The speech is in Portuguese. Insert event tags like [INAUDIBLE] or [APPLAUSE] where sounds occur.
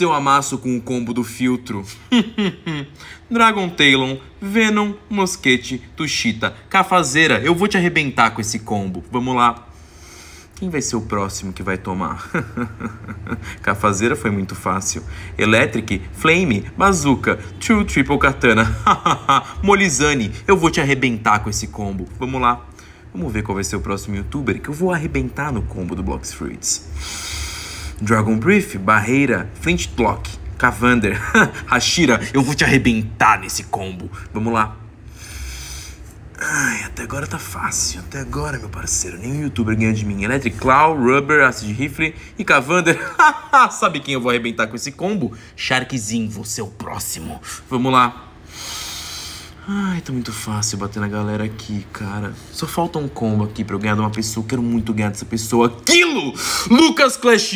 eu amasso com o combo do filtro. [LAUGHS] Dragon Talon, Venom, Mosquete, Tuxita, Cafazeira. Eu vou te arrebentar com esse combo. Vamos lá. Quem vai ser o próximo que vai tomar? [LAUGHS] Cafazeira foi muito fácil. Electric, Flame, Bazooka, True Triple Katana. [LAUGHS] Molizane, eu vou te arrebentar com esse combo. Vamos lá. Vamos ver qual vai ser o próximo youtuber que eu vou arrebentar no combo do Blox Fruits. Dragon Brief, Barreira, Flintlock, Cavander, [LAUGHS] Hashira, eu vou te arrebentar nesse combo. Vamos lá. Ai, até agora tá fácil. Até agora, meu parceiro. Nenhum youtuber ganha de mim. Electric Claw, Rubber, Acid Rifle e Cavander. [LAUGHS] Sabe quem eu vou arrebentar com esse combo? Sharkzinho, você é o próximo. Vamos lá. Ai, tá muito fácil bater na galera aqui, cara. Só falta um combo aqui pra eu ganhar de uma pessoa. Quero muito ganhar dessa pessoa. Aquilo! Lucas Clash